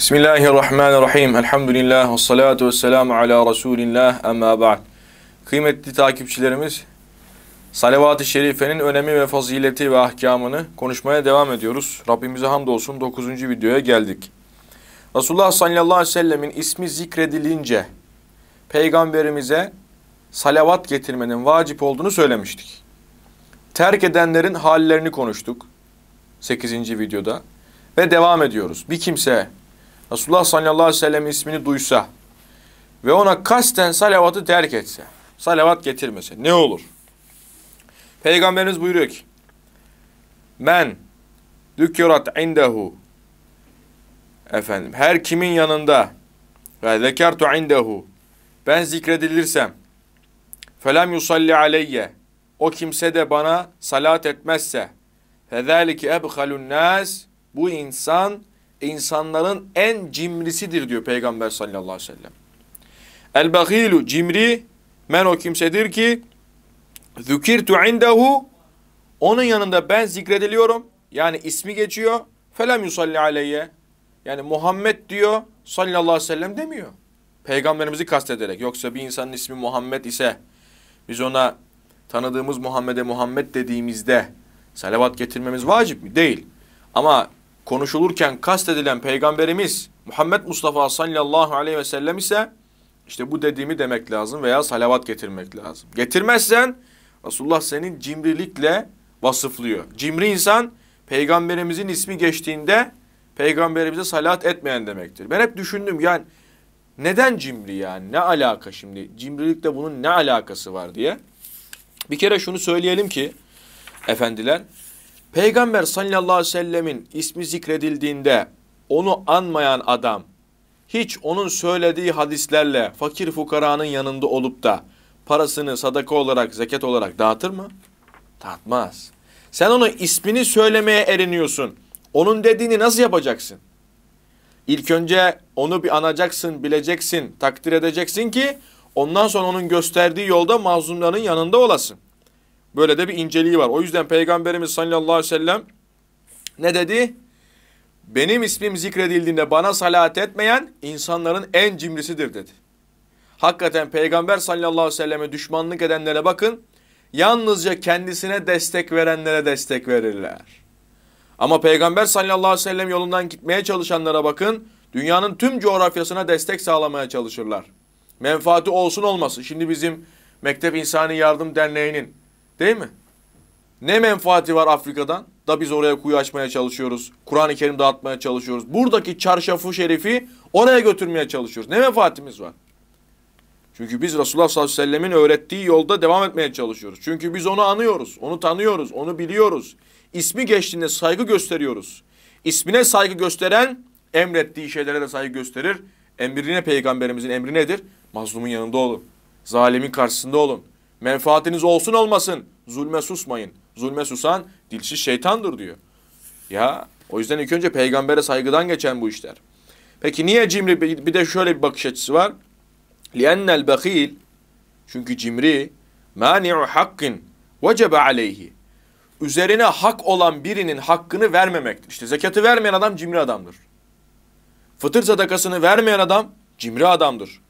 Bismillahirrahmanirrahim. Elhamdülillah ve salatu ve selamu ala Resulillah emma ba'd. Kıymetli takipçilerimiz, salavat-ı şerifenin önemi ve fazileti ve ahkamını konuşmaya devam ediyoruz. Rabbimize hamdolsun 9. videoya geldik. Resulullah sallallahu aleyhi ve sellemin ismi zikredilince peygamberimize salavat getirmenin vacip olduğunu söylemiştik. Terk edenlerin hallerini konuştuk 8. videoda ve devam ediyoruz. Bir kimse Resulullah sallallahu aleyhi ve sellem ismini duysa ve ona kasten salavatı terk etse, salavat getirmese ne olur? Peygamberimiz buyuruyor ki, Men lükürat indehu efendim her kimin yanında ve zekertu indehu ben zikredilirsem felem yusalli aleyye o kimse de bana salat etmezse fezalike ebhalun nas bu insan insanların en cimrisidir diyor Peygamber sallallahu aleyhi ve sellem. El bahilu cimri men o kimsedir ki zükirtu indehu onun yanında ben zikrediliyorum. Yani ismi geçiyor. Felem yusalli aleyye. Yani Muhammed diyor sallallahu aleyhi ve sellem demiyor. Peygamberimizi kastederek. Yoksa bir insanın ismi Muhammed ise biz ona tanıdığımız Muhammed'e Muhammed dediğimizde salavat getirmemiz vacip mi? Değil. Ama konuşulurken kastedilen peygamberimiz Muhammed Mustafa sallallahu aleyhi ve sellem ise işte bu dediğimi demek lazım veya salavat getirmek lazım. Getirmezsen Resulullah senin cimrilikle vasıflıyor. Cimri insan peygamberimizin ismi geçtiğinde peygamberimize salat etmeyen demektir. Ben hep düşündüm yani neden cimri yani ne alaka şimdi cimrilikle bunun ne alakası var diye. Bir kere şunu söyleyelim ki efendiler Peygamber sallallahu aleyhi ve sellemin ismi zikredildiğinde onu anmayan adam hiç onun söylediği hadislerle fakir fukaranın yanında olup da parasını sadaka olarak, zekat olarak dağıtır mı? Dağıtmaz. Sen onun ismini söylemeye eriniyorsun. Onun dediğini nasıl yapacaksın? İlk önce onu bir anacaksın, bileceksin, takdir edeceksin ki ondan sonra onun gösterdiği yolda mazlumların yanında olasın. Böyle de bir inceliği var. O yüzden Peygamberimiz sallallahu aleyhi ve sellem ne dedi? Benim ismim zikredildiğinde bana salat etmeyen insanların en cimrisidir dedi. Hakikaten Peygamber sallallahu aleyhi ve selleme düşmanlık edenlere bakın. Yalnızca kendisine destek verenlere destek verirler. Ama Peygamber sallallahu aleyhi ve sellem yolundan gitmeye çalışanlara bakın. Dünyanın tüm coğrafyasına destek sağlamaya çalışırlar. Menfaati olsun olmasın. Şimdi bizim Mektep İnsani Yardım Derneği'nin Değil mi? Ne menfaati var Afrika'dan? Da biz oraya kuyu açmaya çalışıyoruz. Kur'an-ı Kerim dağıtmaya çalışıyoruz. Buradaki çarşafı şerifi oraya götürmeye çalışıyoruz. Ne menfaatimiz var? Çünkü biz Resulullah sallallahu aleyhi ve sellemin öğrettiği yolda devam etmeye çalışıyoruz. Çünkü biz onu anıyoruz, onu tanıyoruz, onu biliyoruz. İsmi geçtiğinde saygı gösteriyoruz. İsmine saygı gösteren emrettiği şeylere de saygı gösterir. Emrine peygamberimizin emri nedir? Mazlumun yanında olun. Zalimin karşısında olun. Menfaatiniz olsun olmasın zulme susmayın. Zulme susan dilsiz şeytandır diyor. Ya o yüzden ilk önce peygambere saygıdan geçen bu işler. Peki niye cimri? Bir de şöyle bir bakış açısı var. لِأَنَّ الْبَخِيلِ Çünkü cimri مَانِعُ hakkın وَجَبَ aleyhi Üzerine hak olan birinin hakkını vermemektir. İşte zekatı vermeyen adam cimri adamdır. Fıtır sadakasını vermeyen adam cimri adamdır.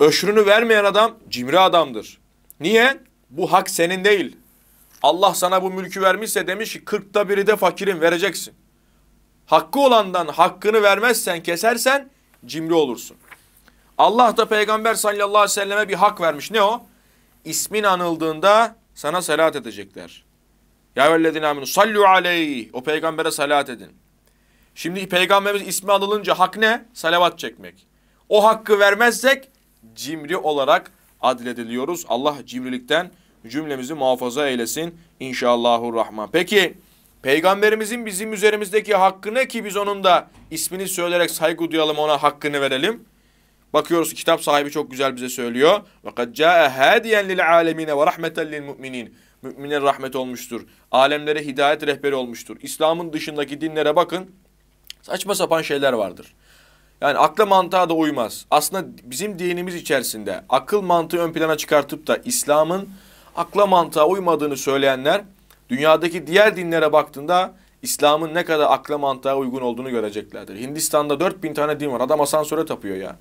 Öşrünü vermeyen adam cimri adamdır. Niye? Bu hak senin değil. Allah sana bu mülkü vermişse demiş ki kırkta biri de fakirin vereceksin. Hakkı olandan hakkını vermezsen kesersen cimri olursun. Allah da peygamber sallallahu aleyhi ve selleme bir hak vermiş. Ne o? İsmin anıldığında sana salat edecekler. Ya vellezine aminu sallu aleyhi. O peygambere salat edin. Şimdi peygamberimiz ismi anılınca hak ne? Salavat çekmek. O hakkı vermezsek cimri olarak adlediliyoruz. Allah cimrilikten cümlemizi muhafaza eylesin rahman Peki peygamberimizin bizim üzerimizdeki hakkı ne ki biz onun da ismini söyleyerek saygı duyalım ona hakkını verelim. Bakıyoruz kitap sahibi çok güzel bize söylüyor. Fakat caa hadiyen lil alemine ve rahmeten lil müminin. Müminlere rahmet olmuştur. Alemlere hidayet rehberi olmuştur. İslam'ın dışındaki dinlere bakın. Saçma sapan şeyler vardır. Yani akla mantığa da uymaz. Aslında bizim dinimiz içerisinde akıl mantığı ön plana çıkartıp da İslam'ın akla mantığa uymadığını söyleyenler dünyadaki diğer dinlere baktığında İslam'ın ne kadar akla mantığa uygun olduğunu göreceklerdir. Hindistan'da 4000 tane din var. Adam asansöre tapıyor ya.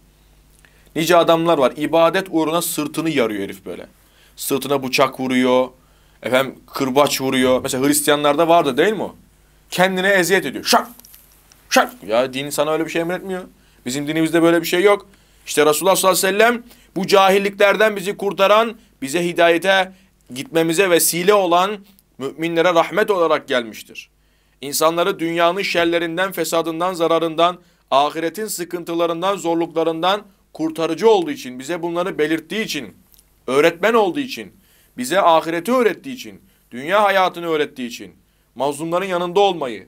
Nice adamlar var. İbadet uğruna sırtını yarıyor herif böyle. Sırtına bıçak vuruyor. Efendim kırbaç vuruyor. Mesela Hristiyanlarda vardı değil mi o? Kendine eziyet ediyor. Şak! Şak! Ya din sana öyle bir şey emretmiyor. Bizim dinimizde böyle bir şey yok. İşte Resulullah sallallahu aleyhi ve sellem bu cahilliklerden bizi kurtaran, bize hidayete gitmemize vesile olan müminlere rahmet olarak gelmiştir. İnsanları dünyanın şerlerinden, fesadından, zararından, ahiretin sıkıntılarından, zorluklarından kurtarıcı olduğu için, bize bunları belirttiği için, öğretmen olduğu için, bize ahireti öğrettiği için, dünya hayatını öğrettiği için, mazlumların yanında olmayı,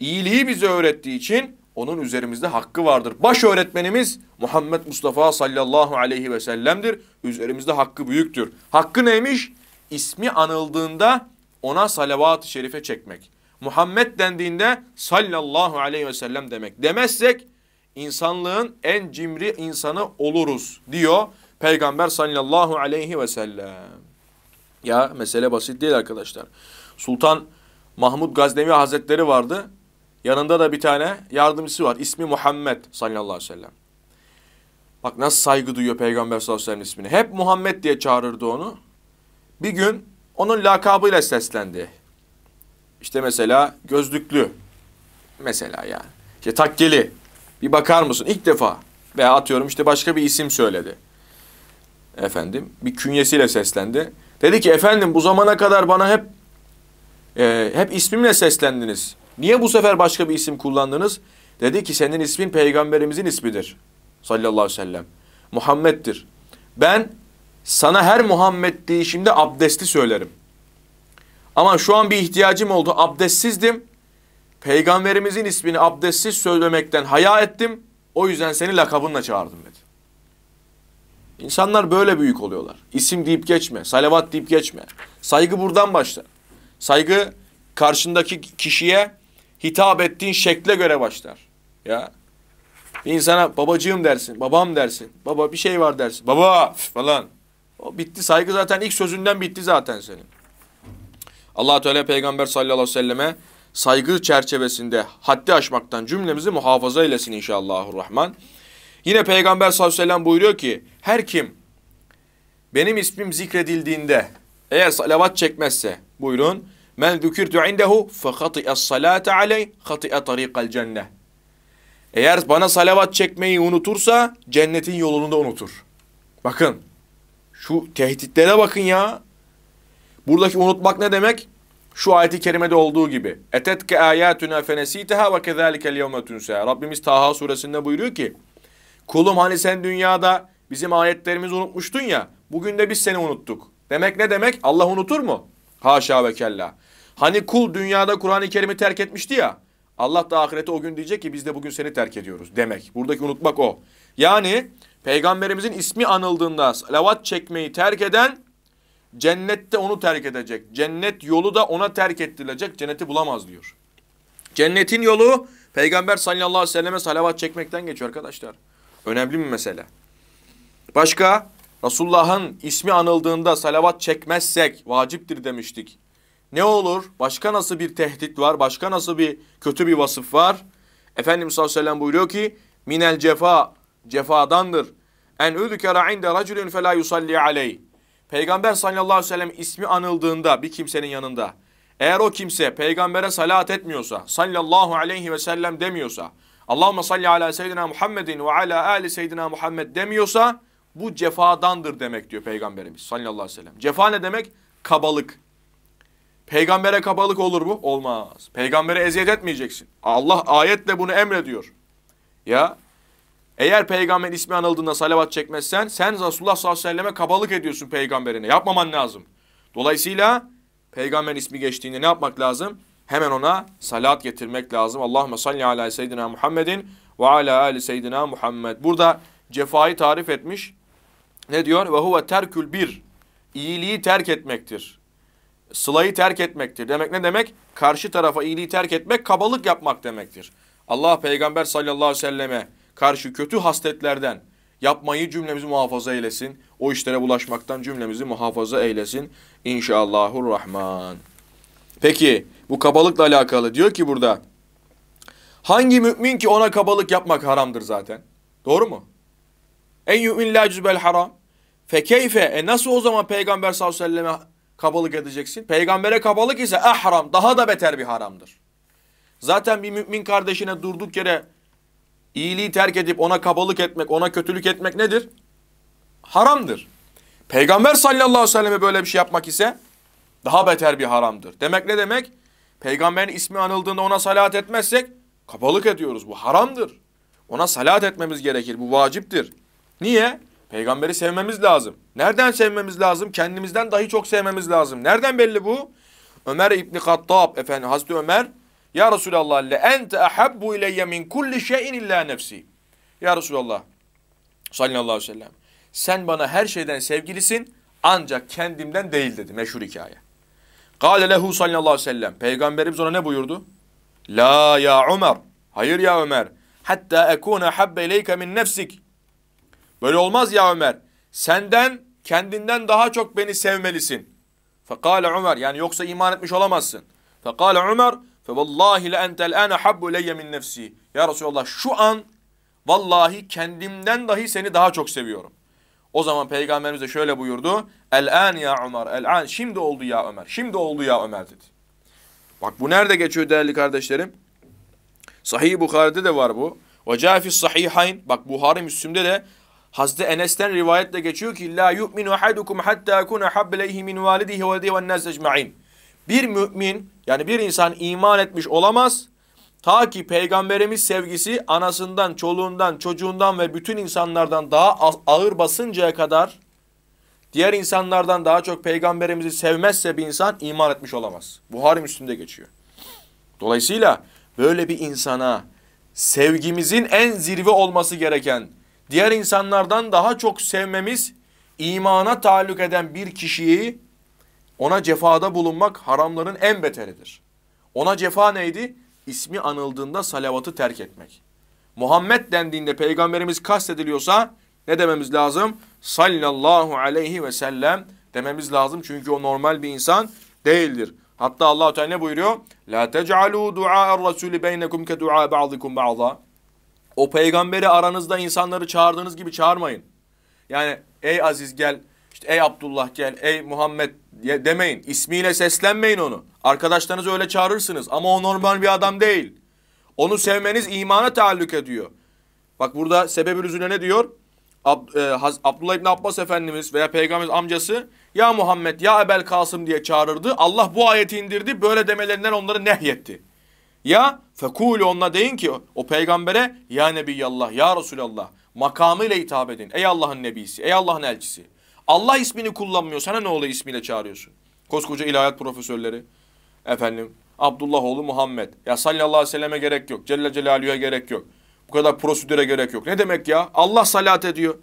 iyiliği bize öğrettiği için onun üzerimizde hakkı vardır. Baş öğretmenimiz Muhammed Mustafa sallallahu aleyhi ve sellem'dir. Üzerimizde hakkı büyüktür. Hakkı neymiş? İsmi anıldığında ona salavat-ı şerife çekmek. Muhammed dendiğinde sallallahu aleyhi ve sellem demek. Demezsek insanlığın en cimri insanı oluruz diyor Peygamber sallallahu aleyhi ve sellem. Ya mesele basit değil arkadaşlar. Sultan Mahmud Gaznevi Hazretleri vardı. Yanında da bir tane yardımcısı var. İsmi Muhammed sallallahu aleyhi ve sellem. Bak nasıl saygı duyuyor Peygamber sallallahu aleyhi ve sellem ismini. Hep Muhammed diye çağırırdı onu. Bir gün onun lakabıyla seslendi. İşte mesela gözlüklü. Mesela yani. İşte takkeli. Bir bakar mısın İlk defa. Veya atıyorum işte başka bir isim söyledi. Efendim bir künyesiyle seslendi. Dedi ki efendim bu zamana kadar bana hep e, hep ismimle seslendiniz. Niye bu sefer başka bir isim kullandınız? Dedi ki senin ismin peygamberimizin ismidir. Sallallahu aleyhi ve sellem. Muhammed'dir. Ben sana her Muhammed deyişimde abdesti söylerim. Ama şu an bir ihtiyacım oldu. Abdestsizdim. Peygamberimizin ismini abdestsiz söylemekten haya ettim. O yüzden seni lakabınla çağırdım dedi. İnsanlar böyle büyük oluyorlar. İsim deyip geçme, salavat deyip geçme. Saygı buradan başlar. Saygı karşındaki kişiye hitap ettiğin şekle göre başlar. Ya bir insana babacığım dersin, babam dersin, baba bir şey var dersin, baba falan. O bitti saygı zaten ilk sözünden bitti zaten senin. Allah Teala Peygamber sallallahu aleyhi ve selleme saygı çerçevesinde haddi aşmaktan cümlemizi muhafaza eylesin inşallahurrahman. Yine Peygamber sallallahu aleyhi ve sellem buyuruyor ki her kim benim ismim zikredildiğinde eğer salavat çekmezse buyurun Men zükirtu indehu fekati'es salate aleyh kati'e tarikal cenneh. Eğer bana salavat çekmeyi unutursa cennetin yolunu da unutur. Bakın şu tehditlere bakın ya. Buradaki unutmak ne demek? Şu ayeti kerimede olduğu gibi. Etetke ayatuna fenesiteha ve kezalikel yevme tunsa. Rabbimiz Taha suresinde buyuruyor ki Kulum hani sen dünyada bizim ayetlerimizi unutmuştun ya. Bugün de biz seni unuttuk. Demek ne demek? Allah unutur mu? Haşa ve kella. Hani kul dünyada Kur'an-ı Kerim'i terk etmişti ya. Allah da ahirete o gün diyecek ki biz de bugün seni terk ediyoruz demek. Buradaki unutmak o. Yani peygamberimizin ismi anıldığında salavat çekmeyi terk eden cennette onu terk edecek. Cennet yolu da ona terk ettirilecek. Cenneti bulamaz diyor. Cennetin yolu peygamber sallallahu aleyhi ve selleme salavat çekmekten geçiyor arkadaşlar. Önemli bir mesele. Başka? Resulullah'ın ismi anıldığında salavat çekmezsek vaciptir demiştik. Ne olur? Başka nasıl bir tehdit var? Başka nasıl bir kötü bir vasıf var? Efendimiz sallallahu aleyhi ve sellem buyuruyor ki minel cefa cefadandır. En üzükera inde raculun fe la yusalli aleyh. Peygamber sallallahu aleyhi ve sellem ismi anıldığında bir kimsenin yanında eğer o kimse peygambere salat etmiyorsa, sallallahu aleyhi ve sellem demiyorsa, Allahümme salli ala seyyidina Muhammedin ve ala ali seyyidina Muhammed demiyorsa bu cefadandır demek diyor Peygamberimiz sallallahu aleyhi ve sellem. Cefa ne demek? Kabalık. Peygambere kabalık olur mu? Olmaz. Peygambere eziyet etmeyeceksin. Allah ayetle bunu emrediyor. Ya eğer peygamber ismi anıldığında salavat çekmezsen sen Resulullah sallallahu aleyhi ve selleme kabalık ediyorsun peygamberine. Yapmaman lazım. Dolayısıyla peygamber ismi geçtiğinde ne yapmak lazım? Hemen ona salat getirmek lazım. Allahümme salli ala seyyidina Muhammedin ve ala ali seyyidina Muhammed. Burada cefayı tarif etmiş ne diyor? Ve huve terkül bir. İyiliği terk etmektir. Sılayı terk etmektir. Demek ne demek? Karşı tarafa iyiliği terk etmek kabalık yapmak demektir. Allah peygamber sallallahu aleyhi ve selleme karşı kötü hasletlerden yapmayı cümlemizi muhafaza eylesin. O işlere bulaşmaktan cümlemizi muhafaza eylesin. İnşallahurrahman. Peki bu kabalıkla alakalı diyor ki burada hangi mümin ki ona kabalık yapmak haramdır zaten. Doğru mu? En yu'min la cüzbel haram. Fekeyfe. E nasıl o zaman Peygamber sallallahu aleyhi ve selleme kabalık edeceksin? Peygambere kabalık ise ahram. Daha da beter bir haramdır. Zaten bir mümin kardeşine durduk yere iyiliği terk edip ona kabalık etmek, ona kötülük etmek nedir? Haramdır. Peygamber sallallahu aleyhi ve selleme böyle bir şey yapmak ise daha beter bir haramdır. Demek ne demek? Peygamberin ismi anıldığında ona salat etmezsek kabalık ediyoruz. Bu haramdır. Ona salat etmemiz gerekir. Bu vaciptir. Niye? Peygamberi sevmemiz lazım. Nereden sevmemiz lazım? Kendimizden dahi çok sevmemiz lazım. Nereden belli bu? Ömer İbni Kattab efendi Hazreti Ömer Ya Resulallah le ente ahabbu ileyye min kulli şeyin illa nefsi. Ya Resulallah sallallahu aleyhi ve sellem sen bana her şeyden sevgilisin ancak kendimden değil dedi meşhur hikaye. Kale lehu sallallahu aleyhi ve sellem peygamberimiz ona ne buyurdu? La ya Ömer hayır ya Ömer hatta ekune habbe ileyke min nefsik Böyle olmaz ya Ömer. Senden kendinden daha çok beni sevmelisin. Fekale Ömer yani yoksa iman etmiş olamazsın. Fekale Ömer fe vallahi le entel ene habbu ileyye min nefsi. Ya Resulallah şu an vallahi kendimden dahi seni daha çok seviyorum. O zaman peygamberimiz de şöyle buyurdu. El an ya Ömer, el an şimdi oldu ya Ömer, şimdi oldu ya Ömer dedi. Bak bu nerede geçiyor değerli kardeşlerim? Sahih Bukhari'de de var bu. Ve ca'a fi sahihayn. Bak Buhari Müslim'de de Hazreti Enes'ten rivayetle geçiyor ki la yu'minu ahadukum hatta yakuna habbeleyhi min validihi ve ven nas ecmaîn. Bir mümin yani bir insan iman etmiş olamaz ta ki peygamberimiz sevgisi anasından, çoluğundan, çocuğundan ve bütün insanlardan daha ağır basıncaya kadar diğer insanlardan daha çok peygamberimizi sevmezse bir insan iman etmiş olamaz. Buhari üstünde geçiyor. Dolayısıyla böyle bir insana sevgimizin en zirve olması gereken diğer insanlardan daha çok sevmemiz imana tahallük eden bir kişiyi ona cefada bulunmak haramların en beteridir. Ona cefa neydi? İsmi anıldığında salavatı terk etmek. Muhammed dendiğinde peygamberimiz kastediliyorsa ne dememiz lazım? Sallallahu aleyhi ve sellem dememiz lazım. Çünkü o normal bir insan değildir. Hatta Allahu Teala ne buyuruyor? La tec'alû du'a er-rasûli beynekum ke du'a ba'dikum ba'da. O peygamberi aranızda insanları çağırdığınız gibi çağırmayın. Yani ey Aziz gel, işte ey Abdullah gel, ey Muhammed demeyin. İsmiyle seslenmeyin onu. Arkadaşlarınızı öyle çağırırsınız ama o normal bir adam değil. Onu sevmeniz imana taallük ediyor. Bak burada sebebi üzüne ne diyor? Ab, e, Haz, Abdullah İbni Abbas Efendimiz veya Peygamberimiz amcası ya Muhammed ya Ebel Kasım diye çağırırdı. Allah bu ayeti indirdi böyle demelerinden onları nehyetti. Ya fekulu onunla deyin ki o peygambere ya Nebiyallah ya Resulallah makamıyla hitap edin. Ey Allah'ın nebisi, ey Allah'ın elçisi. Allah ismini kullanmıyor. Sana ne oluyor ismiyle çağırıyorsun? Koskoca ilahiyat profesörleri. Efendim Abdullah oğlu Muhammed. Ya sallallahu aleyhi ve selleme gerek yok. Celle Celaluhu'ya gerek yok. Bu kadar prosedüre gerek yok. Ne demek ya? Allah salat ediyor.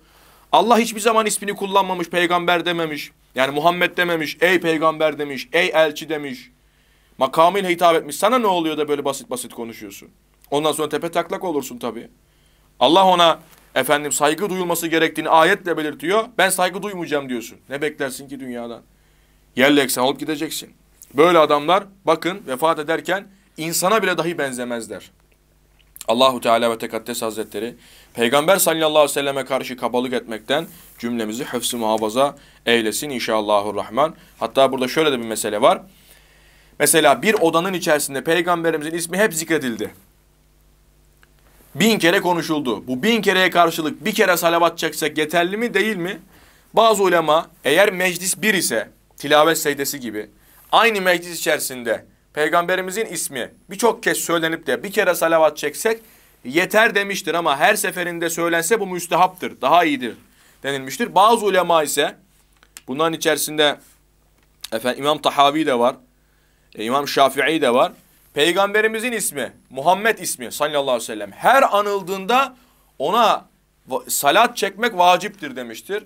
Allah hiçbir zaman ismini kullanmamış, peygamber dememiş. Yani Muhammed dememiş, ey peygamber demiş, ey elçi demiş. Makamıyla hitap etmiş. Sana ne oluyor da böyle basit basit konuşuyorsun? Ondan sonra tepe taklak olursun tabii. Allah ona efendim saygı duyulması gerektiğini ayetle belirtiyor. Ben saygı duymayacağım diyorsun. Ne beklersin ki dünyadan? Yerle eksen olup gideceksin. Böyle adamlar bakın vefat ederken insana bile dahi benzemezler. Allahu Teala ve Tekaddes Hazretleri Peygamber sallallahu aleyhi ve selleme karşı kabalık etmekten cümlemizi hıfzı muhafaza eylesin inşallahurrahman. Hatta burada şöyle de bir mesele var. Mesela bir odanın içerisinde peygamberimizin ismi hep zikredildi. Bin kere konuşuldu. Bu bin kereye karşılık bir kere salavat çeksek yeterli mi değil mi? Bazı ulema eğer meclis bir ise tilavet secdesi gibi aynı meclis içerisinde peygamberimizin ismi birçok kez söylenip de bir kere salavat çeksek yeter demiştir ama her seferinde söylense bu müstehaptır, daha iyidir denilmiştir. Bazı ulema ise bunların içerisinde efendim İmam Tahavi de var. E, İmam Şafii de var. Peygamberimizin ismi Muhammed ismi sallallahu aleyhi ve sellem her anıldığında ona salat çekmek vaciptir demiştir.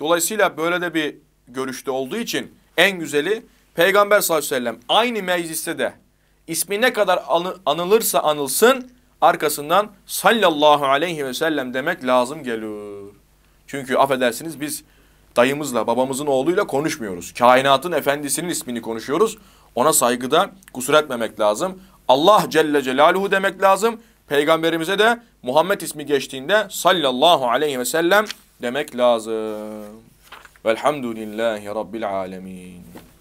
Dolayısıyla böyle de bir görüşte olduğu için en güzeli Peygamber sallallahu aleyhi ve sellem aynı mecliste de ismi ne kadar anılırsa anılsın arkasından sallallahu aleyhi ve sellem demek lazım gelir. Çünkü affedersiniz biz dayımızla babamızın oğluyla konuşmuyoruz. Kainatın efendisinin ismini konuşuyoruz. Ona saygıda kusur etmemek lazım. Allah Celle Celaluhu demek lazım. Peygamberimize de Muhammed ismi geçtiğinde sallallahu aleyhi ve sellem demek lazım. Velhamdülillahi Rabbil alemin.